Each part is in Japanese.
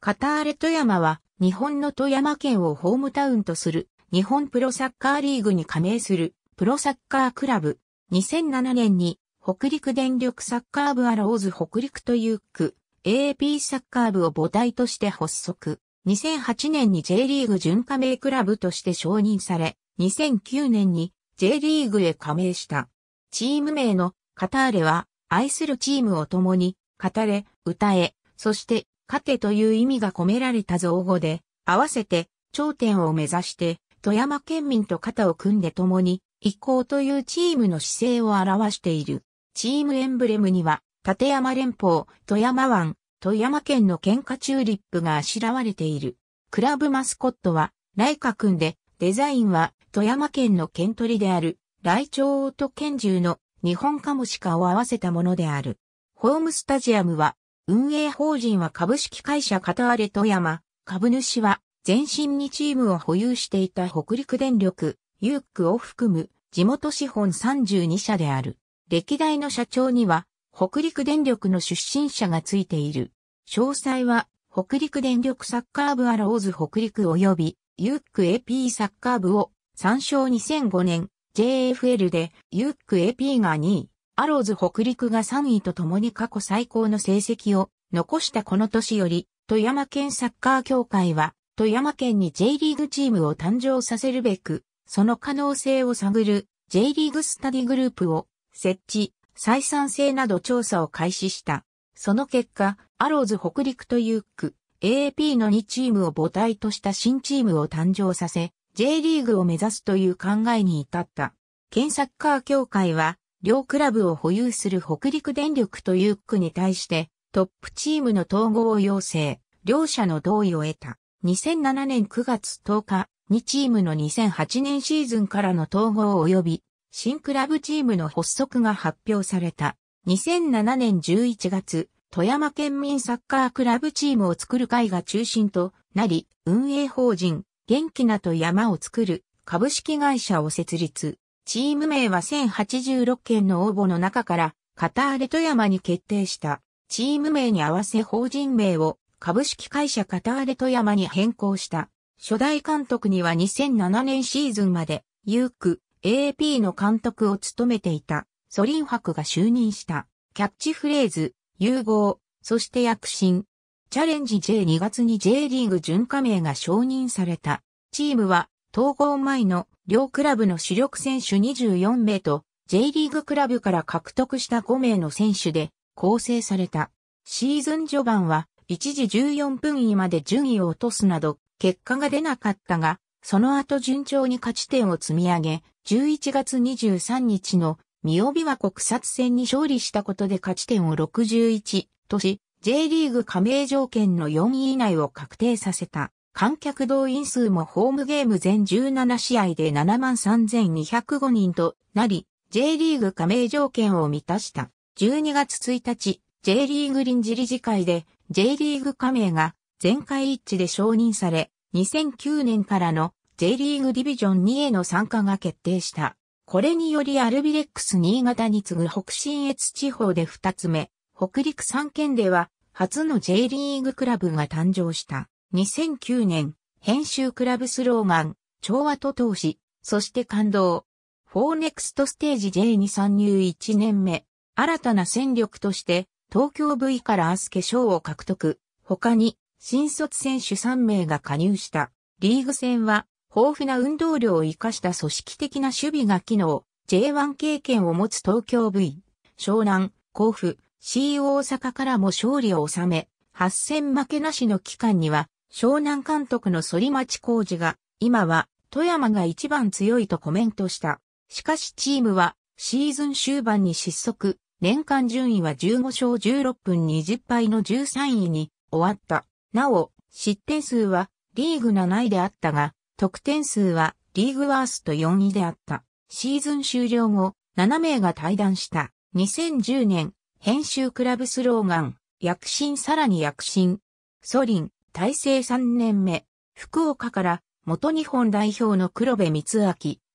カターレ富山は日本の富山県をホームタウンとする日本プロサッカーリーグに加盟するプロサッカークラブ。2007年に北陸電力サッカー部アローズ北陸という区 AAP サッカー部を母体として発足。2008年に J リーグ準加盟クラブとして承認され、2009年に J リーグへ加盟した。チーム名のカターレは愛するチームを共に語れ、歌え、そして勝てという意味が込められた造語で、合わせて頂点を目指して、富山県民と肩を組んで共に、移行というチームの姿勢を表している。チームエンブレムには、立山連峰、富山湾、富山県の喧嘩チューリップがあしらわれている。クラブマスコットは、ライカ君で、デザインは、富山県の県りである、ライチョウと県獣の日本カモシカを合わせたものである。ホームスタジアムは、運営法人は株式会社片割れ富山、株主は全身にチームを保有していた北陸電力、ユークを含む地元資本32社である。歴代の社長には北陸電力の出身者がついている。詳細は北陸電力サッカー部アローズ北陸及びユーク AP サッカー部を参照2005年 JFL でユーク AP が2位、アローズ北陸が3位と共に過去最高の成績を残したこの年より、富山県サッカー協会は、富山県に J リーグチームを誕生させるべく、その可能性を探る J リーグスタディグループを設置、採算性など調査を開始した。その結果、アローズ北陸という区、AAP の2チームを母体とした新チームを誕生させ、J リーグを目指すという考えに至った。県サッカー協会は、両クラブを保有する北陸電力という区に対してトップチームの統合を要請、両者の同意を得た。2007年9月10日2チームの2008年シーズンからの統合及び新クラブチームの発足が発表された。2007年11月、富山県民サッカークラブチームを作る会が中心となり、運営法人、元気なと山を作る株式会社を設立。チーム名は1086件の応募の中から、カターレ富山に決定した。チーム名に合わせ法人名を株式会社カターレ富山に変更した。初代監督には2007年シーズンまで、ユーク、AP の監督を務めていた、ソリン博が就任した。キャッチフレーズ、融合、そして躍進。チャレンジ J2 月に J リーグ準加盟が承認された。チームは、統合前の両クラブの主力選手24名と、J リーグクラブから獲得した5名の選手で構成された。シーズン序盤は一時14分位まで順位を落とすなど結果が出なかったが、その後順調に勝ち点を積み上げ、11月23日のミオビワ国札戦に勝利したことで勝ち点を61とし、J リーグ加盟条件の4位以内を確定させた。観客動員数もホームゲーム全17試合で73,205人となり、J リーグ加盟条件を満たした。12月1日、J リーグ臨時理事会で J リーグ加盟が全会一致で承認され、2009年からの J リーグディビジョン2への参加が決定した。これによりアルビレックス新潟に次ぐ北信越地方で2つ目、北陸3県では初の J リーグクラブが誕生した。2009年、編集クラブスローガン、調和と投資、そして感動。ーネクストステージ J に参入1年目、新たな戦力として、東京 V からアスケ賞を獲得。他に、新卒選手3名が加入した。リーグ戦は、豊富な運動量を生かした組織的な守備が機能。J1 経験を持つ東京 V、湘南、甲府、C 大阪からも勝利を収め、8戦負けなしの期間には、湘南監督の反町浩二が、今は富山が一番強いとコメントした。しかしチームはシーズン終盤に失速、年間順位は15勝16分20敗の13位に終わった。なお、失点数はリーグ7位であったが、得点数はリーグワースト4位であった。シーズン終了後、7名が退団した。2010年、編集クラブスローガン、躍進さらに躍進。ソリン、大成3年目、福岡から元日本代表の黒部光明、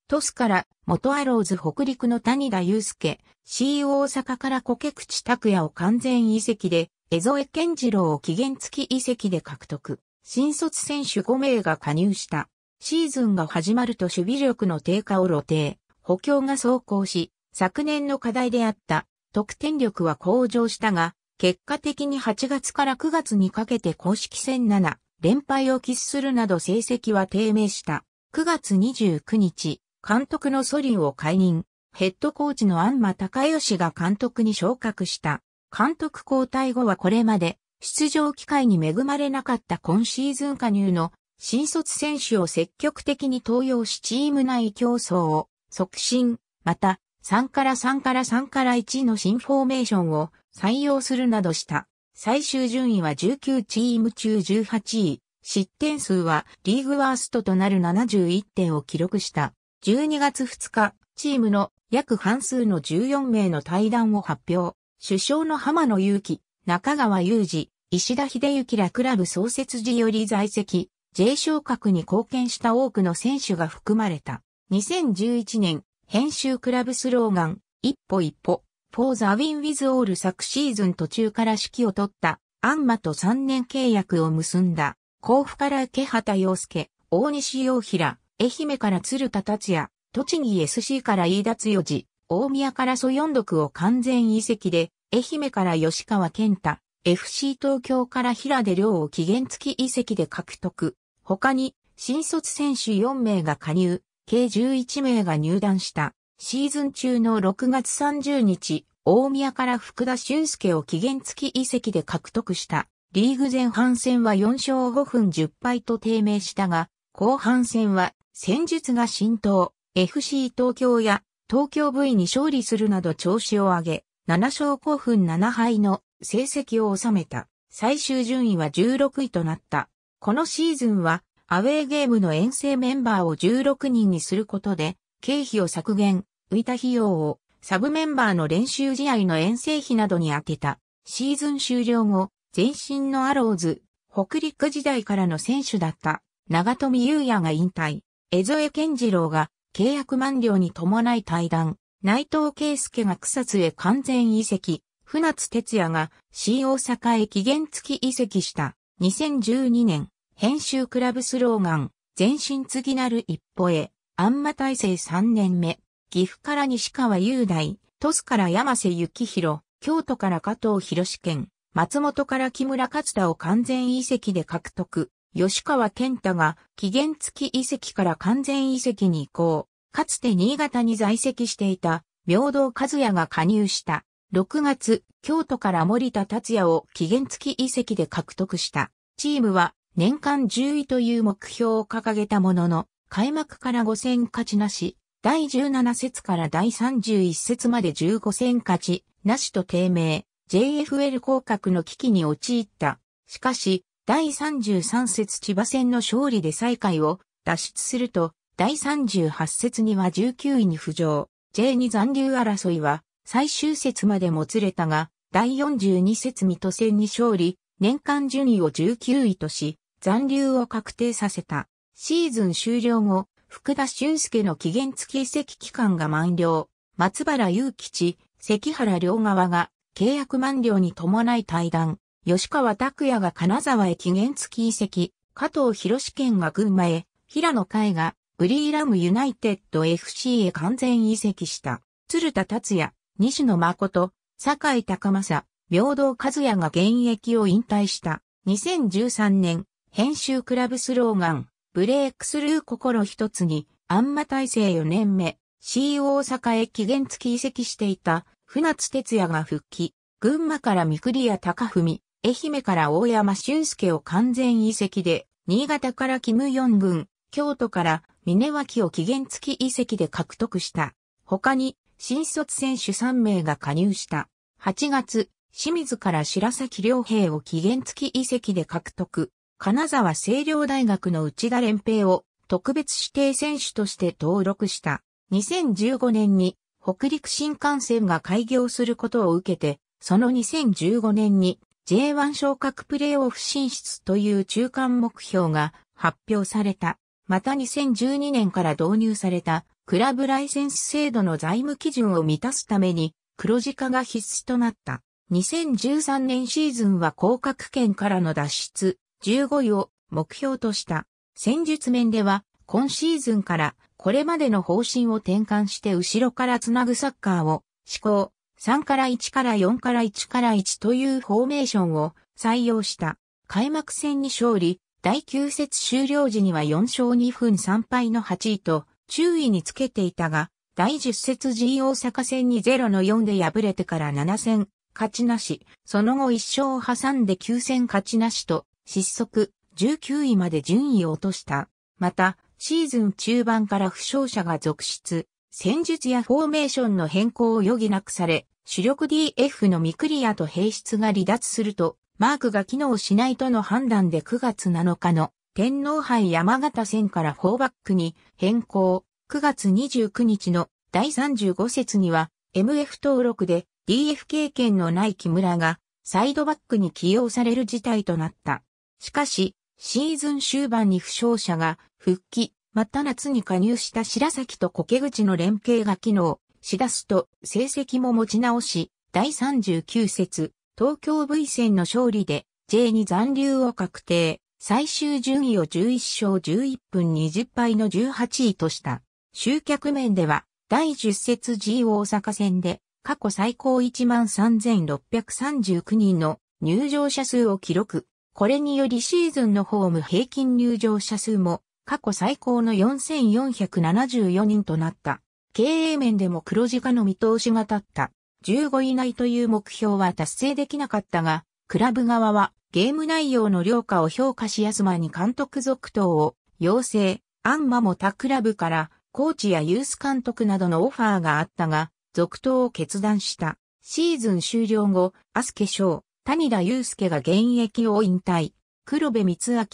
トスから元アローズ北陸の谷田祐介、C 大阪から小毛口拓也を完全移籍で、江添健次郎を期限付き移籍で獲得。新卒選手5名が加入した。シーズンが始まると守備力の低下を露呈。補強が走行し、昨年の課題であった得点力は向上したが、結果的に8月から9月にかけて公式戦7連敗を喫するなど成績は低迷した。9月29日、監督のソリューを解任、ヘッドコーチの安間隆義が監督に昇格した。監督交代後はこれまで出場機会に恵まれなかった今シーズン加入の新卒選手を積極的に登用しチーム内競争を促進、また3から3から3から1の新フォーメーションを採用するなどした。最終順位は19チーム中18位。失点数はリーグワーストとなる71点を記録した。12月2日、チームの約半数の14名の対談を発表。首相の浜野祐樹、中川裕二、石田秀幸らクラブ創設時より在籍、J 昇格に貢献した多くの選手が含まれた。2011年、編集クラブスローガン、一歩一歩、For the Win with All 昨シーズン途中から指揮を取ったアンマと3年契約を結んだ甲府から池畑洋介、大西洋平、愛媛から鶴田達也、栃木 SC から飯田強次、大宮から蘇四毒を完全移籍で、愛媛から吉川健太、FC 東京から平出亮を期限付き移籍で獲得。他に、新卒選手4名が加入、計11名が入団した。シーズン中の6月30日、大宮から福田俊介を期限付き移籍で獲得した。リーグ前半戦は4勝5分10敗と低迷したが、後半戦は戦術が浸透、FC 東京や東京 V に勝利するなど調子を上げ、7勝5分7敗の成績を収めた。最終順位は16位となった。このシーズンはアウェーゲームの遠征メンバーを16人にすることで、経費を削減、浮いた費用をサブメンバーの練習試合の遠征費などに充てた。シーズン終了後、前身のアローズ、北陸時代からの選手だった長富優也が引退。江添健次郎が契約満了に伴い退団。内藤圭介が草津へ完全移籍。船津哲也が新大阪へ期限付き移籍した。2012年、編集クラブスローガン、前身次なる一歩へ。安マ大成3年目、岐阜から西川雄大、鳥栖から山瀬幸宏、京都から加藤博士県、松本から木村勝田を完全遺跡で獲得。吉川健太が期限付き遺跡から完全遺跡に移行。かつて新潟に在籍していた平等和也が加入した。6月、京都から森田達也を期限付き遺跡で獲得した。チームは年間10位という目標を掲げたものの、開幕から5戦勝ちなし、第17節から第31節まで15戦勝ちなしと低迷、JFL 降格の危機に陥った。しかし、第33節千葉戦の勝利で最下位を脱出すると、第38節には19位に浮上。J2 残留争いは最終節までもつれたが、第42節水戸戦に勝利、年間順位を19位とし、残留を確定させた。シーズン終了後、福田俊介の期限付き移籍期間が満了。松原祐吉、関原両側が契約満了に伴い対談。吉川拓也が金沢へ期限付き移籍。加藤博士健が群馬へ。平野海がブリーラムユナイテッド FC へ完全移籍した。鶴田達也、西野誠、坂井隆正、平等和也が現役を引退した。2013年、編集クラブスローガン。ブレイクスルー心一つに、あんま体制4年目、C 大阪へ期限付き移籍していた、船津哲也が復帰、群馬から三栗谷隆文、愛媛から大山俊介を完全移籍で、新潟からキム・ヨン軍、京都から峰脇を期限付き移籍で獲得した。他に、新卒選手3名が加入した。8月、清水から白崎良平を期限付き移籍で獲得。金沢清涼大学の内田連平を特別指定選手として登録した。2015年に北陸新幹線が開業することを受けて、その2015年に J1 昇格プレーオフ進出という中間目標が発表された。また2012年から導入されたクラブライセンス制度の財務基準を満たすために黒字化が必須となった。2013年シーズンは降格圏からの脱出15位を目標とした。戦術面では、今シーズンからこれまでの方針を転換して後ろからつなぐサッカーを試行、3から1から4から1から1というフォーメーションを採用した。開幕戦に勝利、第9節終了時には4勝2分3敗の8位と注意につけていたが、第10節 G 大阪戦に0の4で敗れてから7戦勝ちなし、その後1勝を挟んで9戦勝ちなしと失速、19位まで順位を落とした。また、シーズン中盤から負傷者が続出、戦術やフォーメーションの変更を余儀なくされ、主力 DF のミクリアと兵室が離脱すると、マークが機能しないとの判断で9月7日の天皇杯山形戦から4バックに変更。9月29日の第35節には MF 登録で DF 経験のない木村がサイドバックに起用される事態となった。しかし、シーズン終盤に負傷者が復帰、また夏に加入した白崎と苔口の連携が機能しだすと成績も持ち直し、第39節、東京 V 戦の勝利で J に残留を確定、最終順位を11勝11分20敗の18位とした。集客面では、第10節 G 大阪戦で、過去最高13,639人の入場者数を記録。これによりシーズンのホーム平均入場者数も過去最高の4474人となった。経営面でも黒字化の見通しが立った。15以内という目標は達成できなかったが、クラブ側はゲーム内容の良化を評価しすまに監督続投を要請、アンマも他クラブからコーチやユース監督などのオファーがあったが、続投を決断した。シーズン終了後、アスケ賞、谷田祐介が現役を引退、黒部光明、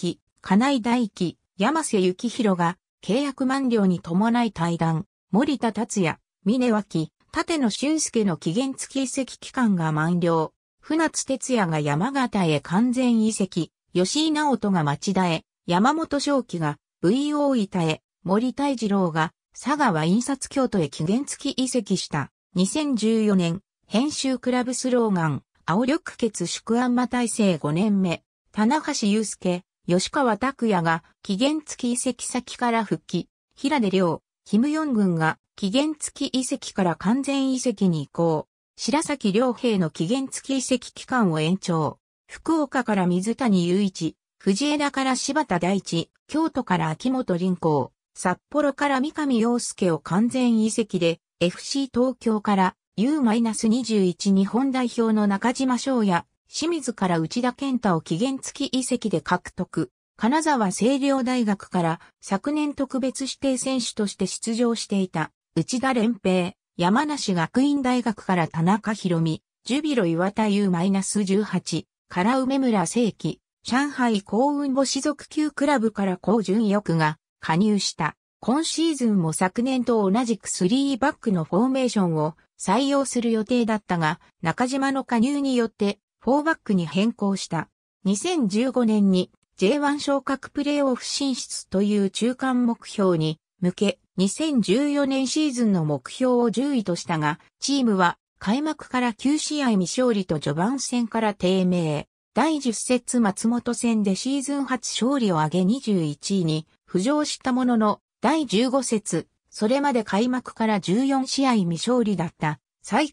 金井大輝、山瀬幸宏が契約満了に伴い対談、森田達也、峰脇、立野俊介の期限付き移籍期間が満了、船津哲也が山形へ完全移籍、吉井直人が町田へ、山本正樹が V o 板へ、森大二郎が佐川印刷京都へ期限付き移籍した。2014年、編集クラブスローガン、青緑血宿案魔体制5年目、棚橋祐介、吉川拓也が期限付き移籍先から復帰、平出良、キム・ヨン軍が期限付き移籍から完全移籍に移行、白崎良平の期限付き移籍期間を延長、福岡から水谷雄一、藤枝から柴田大地、京都から秋元林行、札幌から三上洋介を完全移籍で、FC 東京から U-21 日本代表の中島翔也、清水から内田健太を期限付き遺跡で獲得。金沢清涼大学から昨年特別指定選手として出場していた内田連平、山梨学院大学から田中博美、ジュビロ岩田 U-18 から梅村聖規、上海幸運母子族級クラブから高順翼が加入した。今シーズンも昨年と同じく3バックのフォーメーションを採用する予定だったが、中島の加入によって4バックに変更した。2015年に J1 昇格プレーオフ進出という中間目標に向け、2014年シーズンの目標を10位としたが、チームは開幕から9試合未勝利と序盤戦から低迷。第10節松本戦でシーズン初勝利を挙げ21位に浮上したものの、第15節それまで開幕から14試合未勝利だった、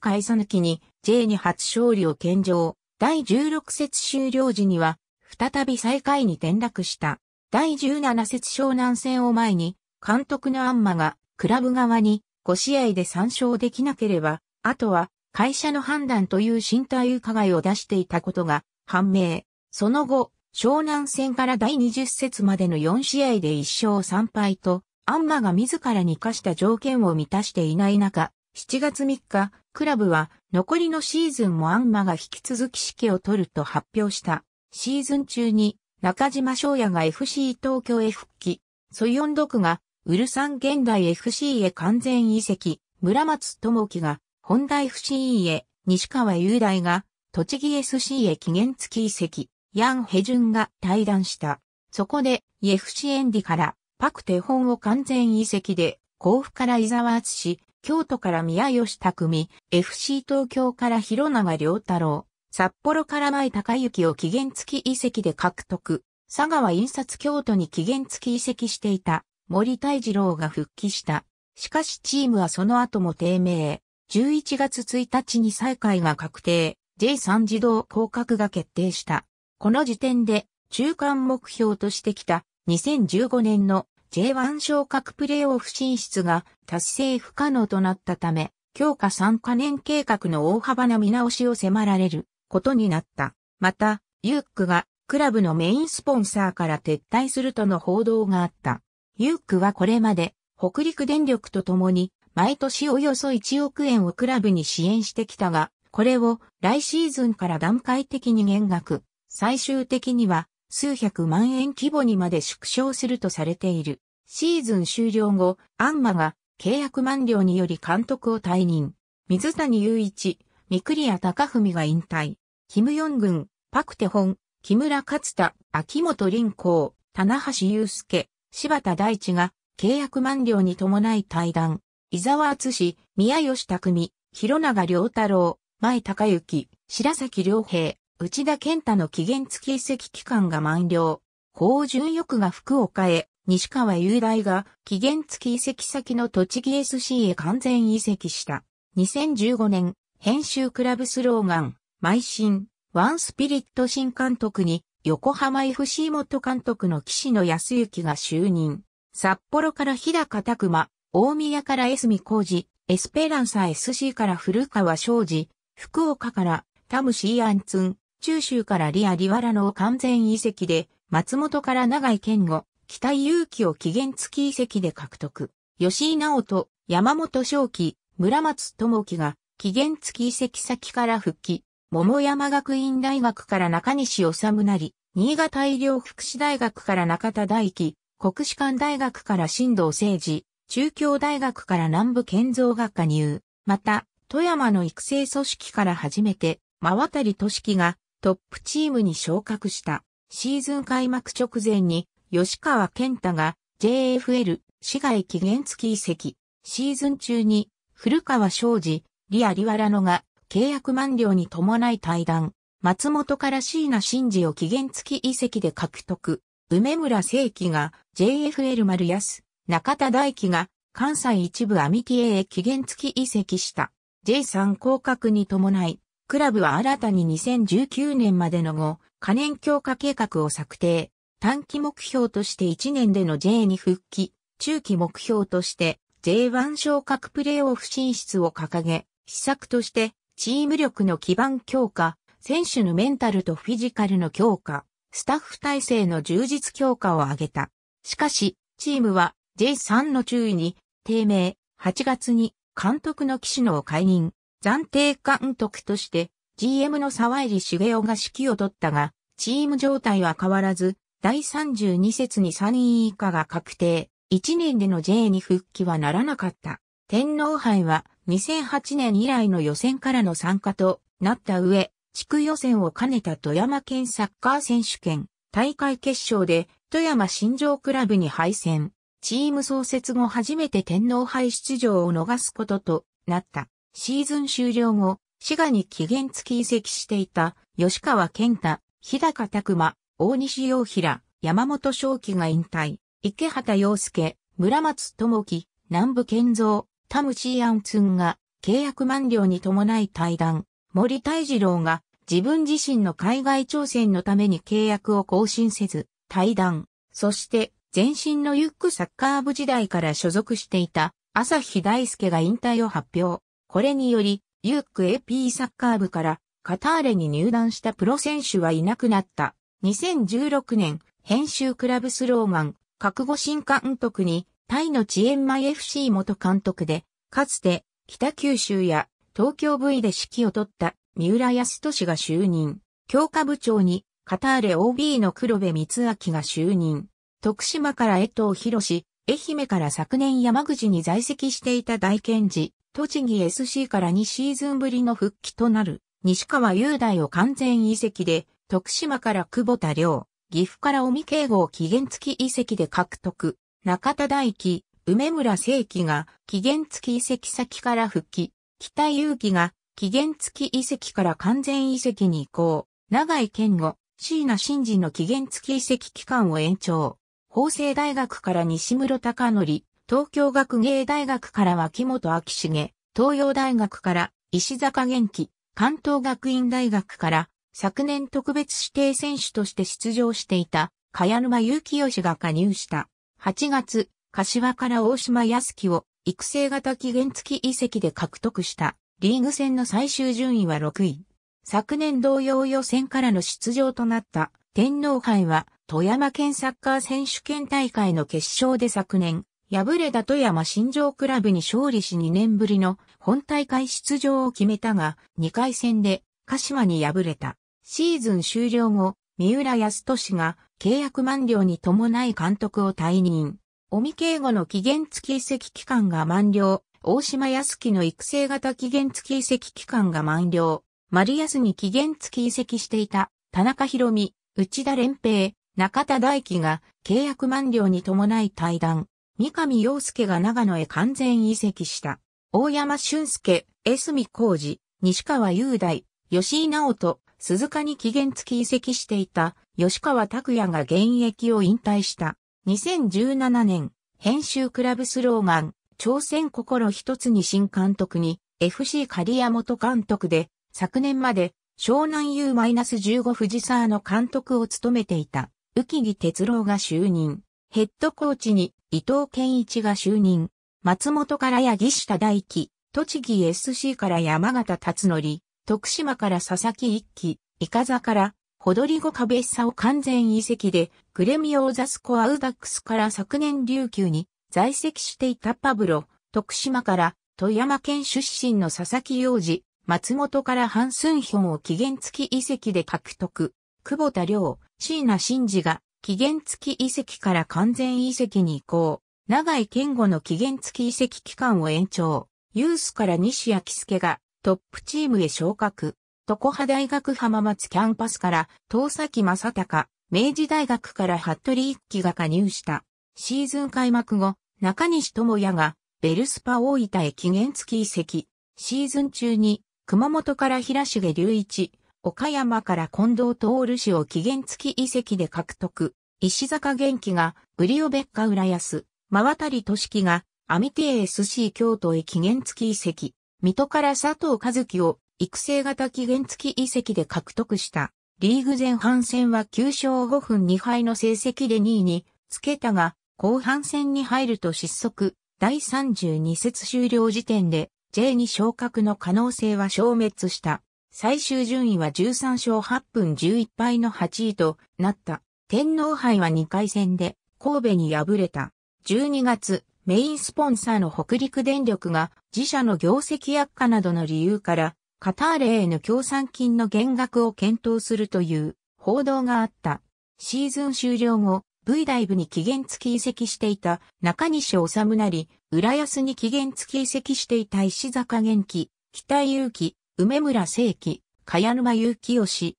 開さぬきに J に初勝利を献上。第16節終了時には、再び最下位に転落した。第17節湘南戦を前に、監督のアンマが、クラブ側に5試合で参勝できなければ、あとは会社の判断という身体伺いを出していたことが判明。その後、湘南戦から第20節までの4試合で1勝3敗と、アンマが自らに課した条件を満たしていない中、7月3日、クラブは残りのシーズンもアンマが引き続き指揮を取ると発表した。シーズン中に中島翔也が FC 東京へ復帰、ソヨンドクがウルサン現代 FC へ完全移籍、村松智樹が本大 FC へ、西川雄大が栃木 SC へ期限付き移籍、ヤン・ヘジュンが退団した。そこで、イェフシエンディからパク手本を完全遺跡で、甲府から伊沢厚氏、京都から宮吉匠、FC 東京から広永良太郎、札幌から前高幸を期限付き遺跡で獲得、佐川印刷京都に期限付き遺跡していた森大二郎が復帰した。しかしチームはその後も低迷。11月1日に再開が確定、J3 自動降格が決定した。この時点で中間目標としてきた2015年の J1 昇格プレーオフ進出が達成不可能となったため、強化3カ年計画の大幅な見直しを迫られることになった。また、ユックがクラブのメインスポンサーから撤退するとの報道があった。ユックはこれまで北陸電力とともに毎年およそ1億円をクラブに支援してきたが、これを来シーズンから段階的に減額、最終的には数百万円規模にまで縮小するとされている。シーズン終了後、アンマが契約満了により監督を退任。水谷雄一、三栗隆文が引退。キム・ヨングン、パク・テホン、木村勝田、秋元林光、棚橋祐介、柴田大地が契約満了に伴い退団。伊沢厚宮吉匠、広永良太郎、前隆之、白崎良平、内田健太の期限付き移籍期間が満了。高順欲が福岡へ、西川雄大が期限付き移籍先の栃木 SC へ完全移籍した。2015年、編集クラブスローガン、邁進、ワンスピリット新監督に横浜 FC 元監督の岸野康幸が就任。札幌から日高拓馬、大宮から江住浩二、エスペランサ SC から古川昌司、福岡からタムシーアンツン、中州からリア・リワラの完全遺跡で、松本から長井健吾、北井祐希を期限付き遺跡で獲得。吉井直人、山本正樹、村松智樹が期限付き遺跡先から復帰。桃山学院大学から中西治なり、新潟医療福祉大学から中田大輝、国士舘大学から新藤誠治、中京大学から南部建造学科入。また、富山の育成組織から初めて、真渡利俊樹がトップチームに昇格したシーズン開幕直前に吉川健太が JFL 市外期限付き移籍。シーズン中に古川昌司、リア・リワラノが契約満了に伴い対談。松本から椎名真司を期限付き移籍で獲得。梅村聖輝が JFL 丸安、中田大輝が関西一部アミティエへ期限付き移籍した。J3 降格に伴い、クラブは新たに2019年までの後、可燃強化計画を策定。短期目標として1年での J に復帰、中期目標として J1 昇格プレーオフ進出を掲げ、施策としてチーム力の基盤強化、選手のメンタルとフィジカルの強化、スタッフ体制の充実強化を挙げた。しかし、チームは J3 の注意に、低迷、8月に監督の士のを解任。暫定監督として GM の沢入茂雄が指揮を取ったが、チーム状態は変わらず、第32節に3位以下が確定、1年での J に復帰はならなかった。天皇杯は2008年以来の予選からの参加となった上、地区予選を兼ねた富山県サッカー選手権大会決勝で富山新城クラブに敗戦。チーム創設後初めて天皇杯出場を逃すこととなった。シーズン終了後、滋賀に期限付き移籍していた吉川健太、日高拓馬、大西洋平、山本正輝が引退、池畑洋介、村松智樹、南部健造、田虫安津が契約満了に伴い退団、森大二郎が自分自身の海外挑戦のために契約を更新せず、退団、そして前身のユックサッカー部時代から所属していた朝日大輔が引退を発表。これにより、ユーク AP サッカー部からカターレに入団したプロ選手はいなくなった。2016年、編集クラブスローガン、覚悟新監督に、タイの遅延前 FC 元監督で、かつて、北九州や東京 V で指揮を取った三浦康俊が就任。強化部長に、カターレ OB の黒部光明が就任。徳島から江藤博士、愛媛から昨年山口に在籍していた大賢治、栃木 SC から2シーズンぶりの復帰となる、西川雄大を完全移籍で、徳島から久保田良、岐阜から尾身敬吾を期限付き移籍で獲得、中田大輝、梅村聖輝が期限付き移籍先から復帰、北祐樹が期限付き移籍から完全移籍に移行、長井健吾、椎名真嗣の期限付き移籍期間を延長、法政大学から西室隆則、東京学芸大学からは木本昭重、東洋大学から石坂元気、関東学院大学から昨年特別指定選手として出場していた茅沼祐希義が加入した。8月、柏から大島康樹を育成型期限付き遺跡で獲得したリーグ戦の最終順位は6位。昨年同様予選からの出場となった天皇杯は富山県サッカー選手権大会の決勝で昨年敗れた富山新庄クラブに勝利し2年ぶりの本大会出場を決めたが、2回戦で鹿島に敗れた。シーズン終了後、三浦康俊が契約満了に伴い監督を退任。尾身敬吾の期限付き移籍期間が満了。大島康樹の育成型期限付き移籍期間が満了。丸安に期限付き移籍していた田中博美、内田連平、中田大輝が契約満了に伴い退団。三上洋介が長野へ完全移籍した。大山俊介、江住浩二、西川雄大、吉井直人、鈴鹿に期限付き移籍していた吉川拓也が現役を引退した。2017年、編集クラブスローガン、朝鮮心一つに新監督に FC 刈谷元監督で、昨年まで湘南 U-15 藤沢の監督を務めていた、浮木哲郎が就任。ヘッドコーチに伊藤健一が就任、松本から八木下大輝、栃木 SC から山形達則、徳島から佐々木一樹、イカザから、ホドリゴカベッサを完全移籍で、グレミオーザスコアウダックスから昨年琉球に在籍していたパブロ、徳島から富山県出身の佐々木洋二、松本からハンスンヒョンを期限付き移籍で獲得。久保田良、椎名真嗣が期限付き遺跡から完全遺跡に移行。長井健吾の期限付き遺跡期間を延長。ユースから西谷木助がトップチームへ昇格。常葉大学浜松キャンパスから遠崎正隆、明治大学から服部一輝が加入した。シーズン開幕後、中西智也がベルスパ大分へ期限付き移籍。シーズン中に熊本から平重隆一、岡山から近藤徹氏を期限付き遺跡で獲得。石坂元気が、ブリオベッカ浦安、真渡り俊樹が、アミティエ SC 京都へ期限付き遺跡。水戸から佐藤和樹を、育成型期限付き遺跡で獲得した。リーグ前半戦は9勝5分2敗の成績で2位につけたが、後半戦に入ると失速。第32節終了時点で J に昇格の可能性は消滅した。最終順位は13勝8分11敗の8位となった。天皇杯は2回戦で神戸に敗れた。12月、メインスポンサーの北陸電力が自社の業績悪化などの理由からカターレへの協賛金の減額を検討するという報道があった。シーズン終了後、V ダイブに期限付き移籍していた中西治なり、浦安に期限付き移籍していた石坂元気、北井祐樹。梅村正規、茅沼祐清、西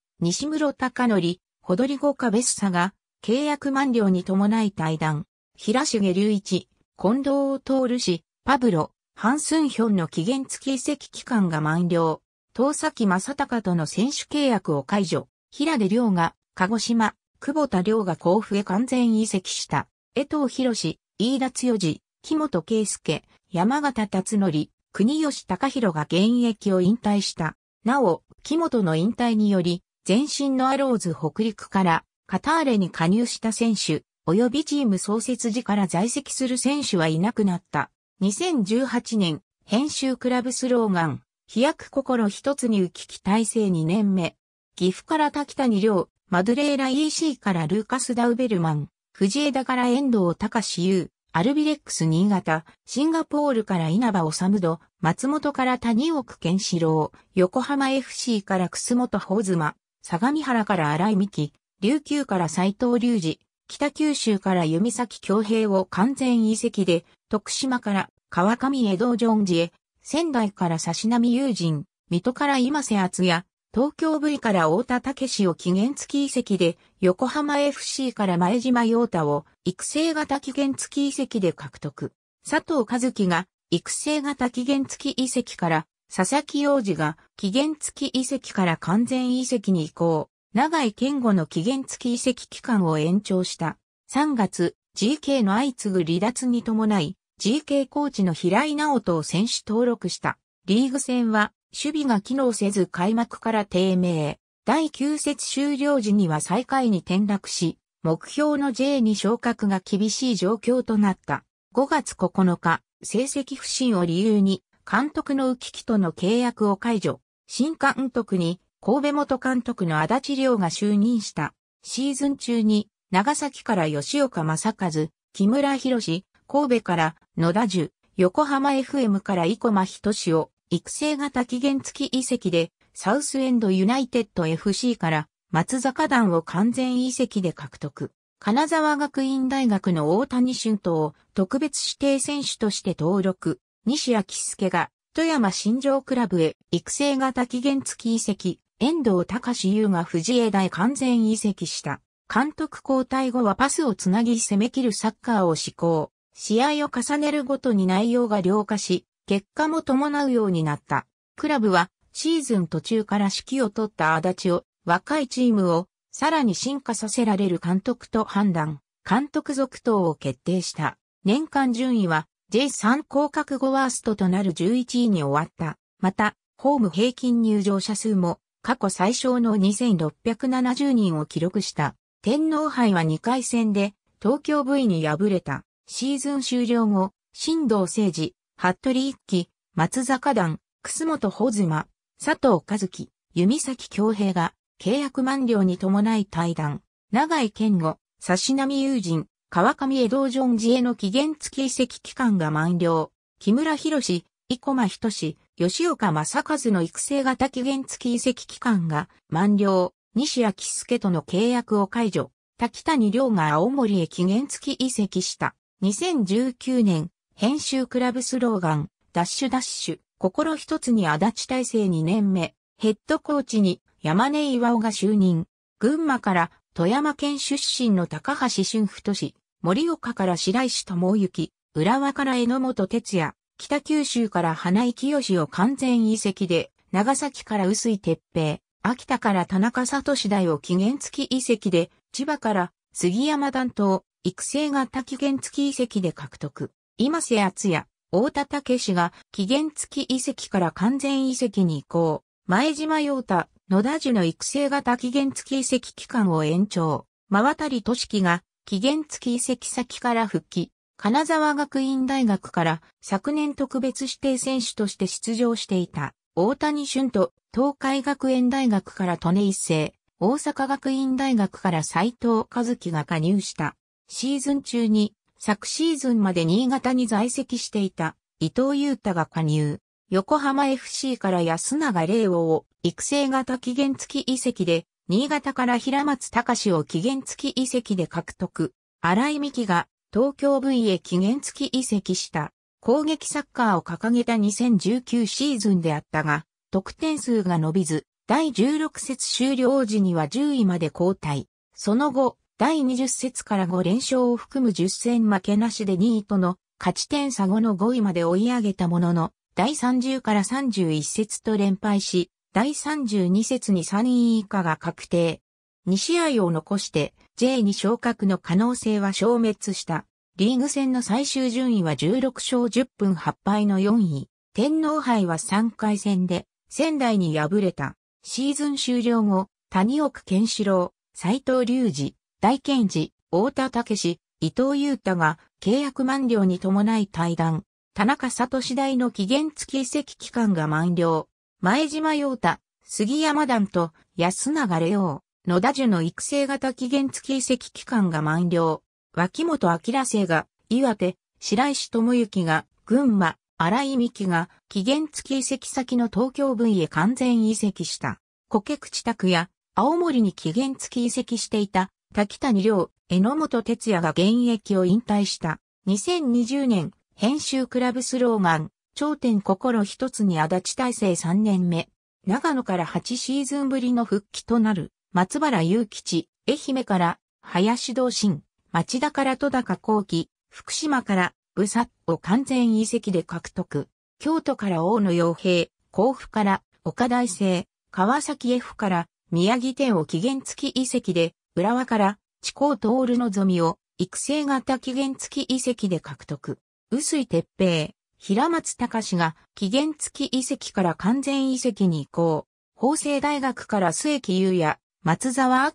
室隆則、ほどりごかべっさが、契約満了に伴い対談。平重隆一、近藤を通るし、パブロ、ハンスンヒョンの期限付き移籍期間が満了。遠崎正隆との選手契約を解除。平出亮が、鹿児島、久保田亮が甲府へ完全移籍した。江藤博士、飯田強治、木本圭介、山形達則、国吉隆弘が現役を引退した。なお、木本の引退により、前身のアローズ北陸からカターレに加入した選手、及びチーム創設時から在籍する選手はいなくなった。2018年、編集クラブスローガン、飛躍心一つに浮き期体制2年目。岐阜から滝谷亮、マドレーラ EC からルーカス・ダウベルマン、藤枝から遠藤隆優、アルビレックス新潟、シンガポールから稲葉治ど、松本から谷奥健志郎、横浜 FC から楠本宝妻、相模原から荒井美希、琉球から斎藤隆二、北九州から弓崎京平を完全遺跡で、徳島から川上江戸ジョンジへ、仙台から指波友人、水戸から今瀬厚也、東京 V から太田武史を期限付き遺跡で、横浜 FC から前島陽太を育成型期限付き遺跡で獲得。佐藤和樹が育成型期限付き遺跡から、佐々木洋二が期限付き遺跡から完全遺跡に移行、長井健吾の期限付き遺跡期間を延長した。3月、GK の相次ぐ離脱に伴い、GK コーチの平井直人を選手登録した。リーグ戦は、守備が機能せず開幕から低迷。第9節終了時には最下位に転落し、目標の J に昇格が厳しい状況となった。5月9日、成績不振を理由に、監督の浮木との契約を解除、新監督に神戸元監督の足立亮が就任したシーズン中に長崎から吉岡正和、木村博士、神戸から野田樹、横浜 FM から生駒人志を育成型期限付き遺跡でサウスエンドユナイテッド FC から松坂団を完全遺跡で獲得。金沢学院大学の大谷俊を特別指定選手として登録、西秋介が富山新庄クラブへ育成型期限付き移籍、遠藤隆優が藤枝へ完全移籍した。監督交代後はパスをつなぎ攻め切るサッカーを施行。試合を重ねるごとに内容が良化し、結果も伴うようになった。クラブはシーズン途中から指揮を取った足立を若いチームをさらに進化させられる監督と判断、監督続投を決定した。年間順位は J3 降格後ワーストとなる11位に終わった。また、ホーム平均入場者数も過去最小の2670人を記録した。天皇杯は2回戦で東京 V に敗れた。シーズン終了後、新道誠治、服部一揆、松坂団、楠本穂妻、佐藤和樹、弓崎京平が契約満了に伴い対談、長井健吾、差し波友人、川上江道ジョンへの期限付き移籍期間が満了。木村博士、生駒仁志、吉岡正和の育成型期限付き移籍期間が満了。西秋介との契約を解除。滝谷亮が青森へ期限付き移籍した。2019年、編集クラブスローガン、ダッシュダッシュ、心一つに足立体制2年目、ヘッドコーチに山根岩尾が就任。群馬から富山県出身の高橋俊太氏、盛岡から白石智之、浦和から榎本哲也、北九州から花井清を完全遺跡で、長崎から臼井鉄平、秋田から田中聡大を期限付き遺跡で、千葉から杉山担当、育成型期限付き遺跡で獲得。今瀬厚也、大田武氏が期限付き遺跡から完全遺跡に移行。前島陽太、野田樹の育成型期限付き移籍期間を延長。真渡り俊樹が期限付き移籍先から復帰。金沢学院大学から昨年特別指定選手として出場していた大谷俊と東海学園大学から利根一世、大阪学院大学から斉藤和樹が加入した。シーズン中に昨シーズンまで新潟に在籍していた伊藤優太が加入。横浜 FC から安永玲王を育成型期限付き移籍で、新潟から平松隆を期限付き移籍で獲得。荒井美希が東京 V へ期限付き移籍した。攻撃サッカーを掲げた2019シーズンであったが、得点数が伸びず、第16節終了時には10位まで交代。その後、第20節から5連勝を含む10戦負けなしで2位との勝ち点差後の5位まで追い上げたものの、第30から31節と連敗し、第32節に3位以下が確定。2試合を残して J2 昇格の可能性は消滅した。リーグ戦の最終順位は16勝10分8敗の4位。天皇杯は3回戦で仙台に敗れた。シーズン終了後、谷奥健志郎、斎藤隆二、大健治、大田武史、伊藤裕太が契約満了に伴い対談。田中聡大の期限付き移籍期間が満了。前島陽太、杉山団と安永レ王、野田樹の育成型期限付き遺跡期間が満了。脇本明生が岩手、白石智之が群馬、荒井美希が期限付き遺跡先の東京分へ完全遺跡した。顧客地宅や青森に期限付き遺跡していた滝谷亮、榎本哲也が現役を引退した。2020年編集クラブスローガン頂点心一つに足立体制3年目、長野から8シーズンぶりの復帰となる、松原祐吉、愛媛から、林道新、町田から戸高幸喜、福島から、ブ佐を完全移籍で獲得。京都から大野洋平、甲府から岡大生、川崎 F から宮城店を期限付き遺跡で、浦和から地高トールのぞみを育成型期限付き遺跡で獲得。薄井鉄平、平松隆が期限付き遺跡から完全遺跡に移行。法政大学から末木優也、松沢明、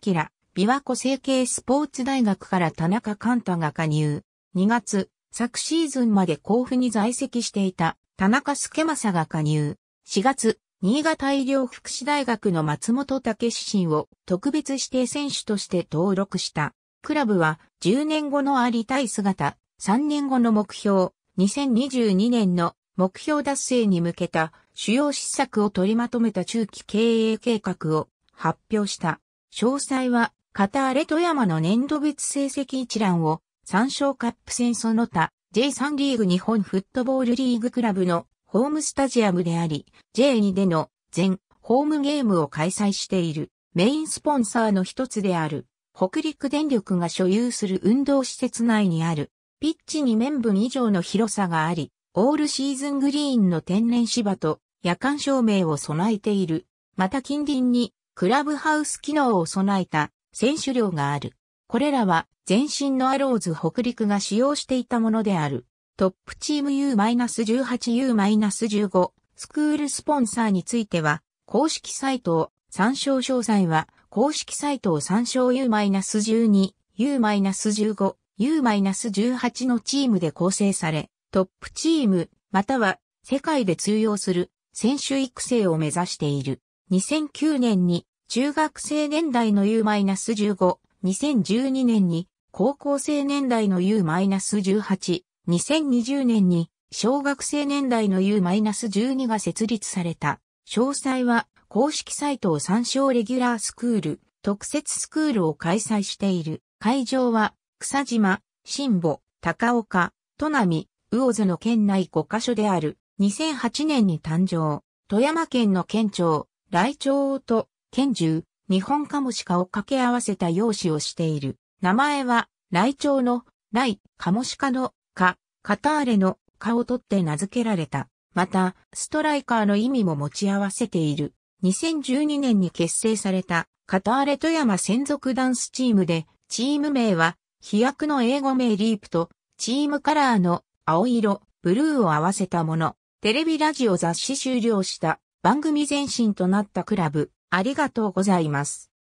琵琶湖成形スポーツ大学から田中寛太が加入。2月、昨シーズンまで甲府に在籍していた田中助正が加入。4月、新潟医療福祉大学の松本武信を特別指定選手として登録した。クラブは10年後のありたい姿、3年後の目標、2022年の目標達成に向けた主要施策を取りまとめた中期経営計画を発表した。詳細はカターレ富山の年度別成績一覧を参照カップ戦その他 J3 リーグ日本フットボールリーグクラブのホームスタジアムであり J2 での全ホームゲームを開催しているメインスポンサーの一つである北陸電力が所有する運動施設内にあるピッチに面分以上の広さがあり、オールシーズングリーンの天然芝と夜間照明を備えている。また近隣にクラブハウス機能を備えた選手寮がある。これらは前身のアローズ北陸が使用していたものである。トップチーム U-18U-15 スクールスポンサーについては公式サイトを参照詳細は公式サイトを参照 U-12U-15 U-18 のチームで構成され、トップチーム、または世界で通用する選手育成を目指している。2009年に中学生年代の U-15、2012年に高校生年代の U-18、2020年に小学生年代の U-12 が設立された。詳細は公式サイトを参照レギュラースクール、特設スクールを開催している。会場は草島、新保、高岡、都波、魚津の県内5カ所である。2008年に誕生。富山県の県庁、雷鳥と県獣、日本カモシカを掛け合わせた用紙をしている。名前は、雷鳥の、雷、カモシカの、カ、カターレの、カを取って名付けられた。また、ストライカーの意味も持ち合わせている。2012年に結成された、カターレ富山専属ダンスチームで、チーム名は、飛躍の英語名リープと、チームカラーの青色、ブルーを合わせたもの。テレビラジオ雑誌終了した番組前身となったクラブ、ありがとうございます。